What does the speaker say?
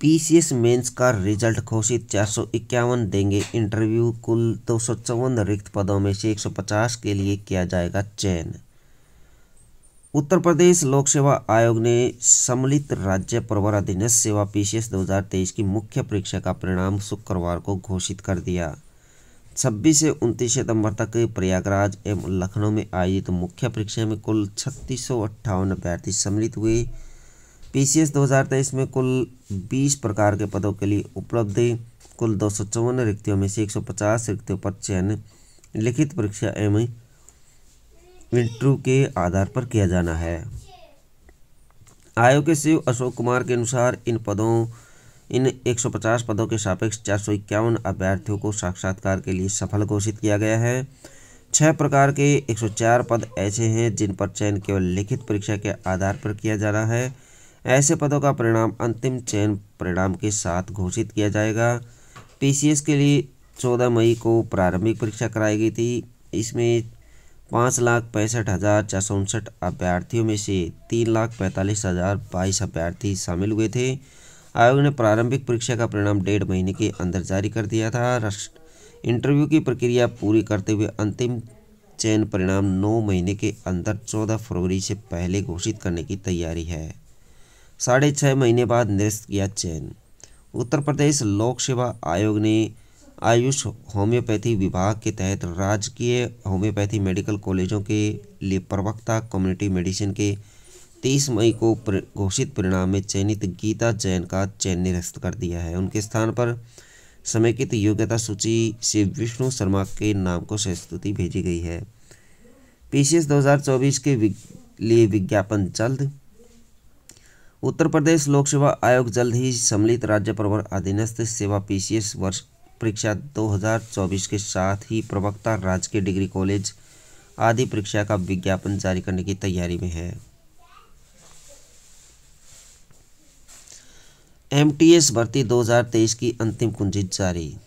PCS mains का result घोषित चार सौ इक्यावन देंगे इंटरव्यू कुल दो सौ चौवन रिक्त पदों में से 150 के लिए किया जाएगा चयन उत्तर प्रदेश लोक सेवा आयोग ने सम्मिलित राज्य प्रवर अधीनस्थ सेवा पीसीएस 2023 की मुख्य परीक्षा का परिणाम शुक्रवार को घोषित कर दिया 26 से 29 सितंबर तक प्रयागराज एवं लखनऊ में आयोजित मुख्य परीक्षा में कुल छत्तीस अभ्यर्थी सम्मिलित हुए पी 2023 में कुल 20 प्रकार के पदों के लिए उपलब्धि कुल दो रिक्तियों में से 150 रिक्तियों पर चयन लिखित परीक्षा एवं इंटरव्यू के आधार पर किया जाना है आयोग के शिव अशोक कुमार के अनुसार इन पदों इन 150 पदों के सापेक्ष चार अभ्यर्थियों को साक्षात्कार के लिए सफल घोषित किया गया है छह प्रकार के 104 पद ऐसे हैं जिन पर चयन केवल लिखित परीक्षा के आधार पर किया जाना है ऐसे पदों का परिणाम अंतिम चयन परिणाम के साथ घोषित किया जाएगा पीसीएस के लिए चौदह मई को प्रारंभिक परीक्षा कराई गई थी इसमें पाँच लाख पैंसठ हज़ार चार सौ उनसठ अभ्यर्थियों में से तीन लाख पैंतालीस हज़ार बाईस अभ्यर्थी शामिल हुए थे आयोग ने प्रारंभिक परीक्षा का परिणाम डेढ़ महीने के अंदर जारी कर दिया था इंटरव्यू की प्रक्रिया पूरी करते हुए अंतिम चयन परिणाम नौ महीने के अंदर चौदह फरवरी से पहले घोषित करने की तैयारी है साढ़े छः महीने बाद निरस्त किया चयन उत्तर प्रदेश लोक सेवा आयोग ने आयुष होम्योपैथी विभाग के तहत राजकीय होम्योपैथी मेडिकल कॉलेजों के लिए प्रवक्ता कम्युनिटी मेडिसिन के 30 मई को प्र, घोषित परिणाम में चयनित गीता जैन का चयन निरस्त कर दिया है उनके स्थान पर समेकित योग्यता सूची से विष्णु शर्मा के नाम को संस्तुति भेजी गई है हजार चौबीस के लिए विज्ञापन जल्द उत्तर प्रदेश लोक सेवा आयोग जल्द ही सम्मिलित राज्य प्रवर अधीनस्थ सेवा पीसीएस वर्ष परीक्षा 2024 के साथ ही प्रवक्ता राजकीय डिग्री कॉलेज आदि परीक्षा का विज्ञापन जारी करने की तैयारी में है एमटीएस भर्ती 2023 की अंतिम कुंजी जारी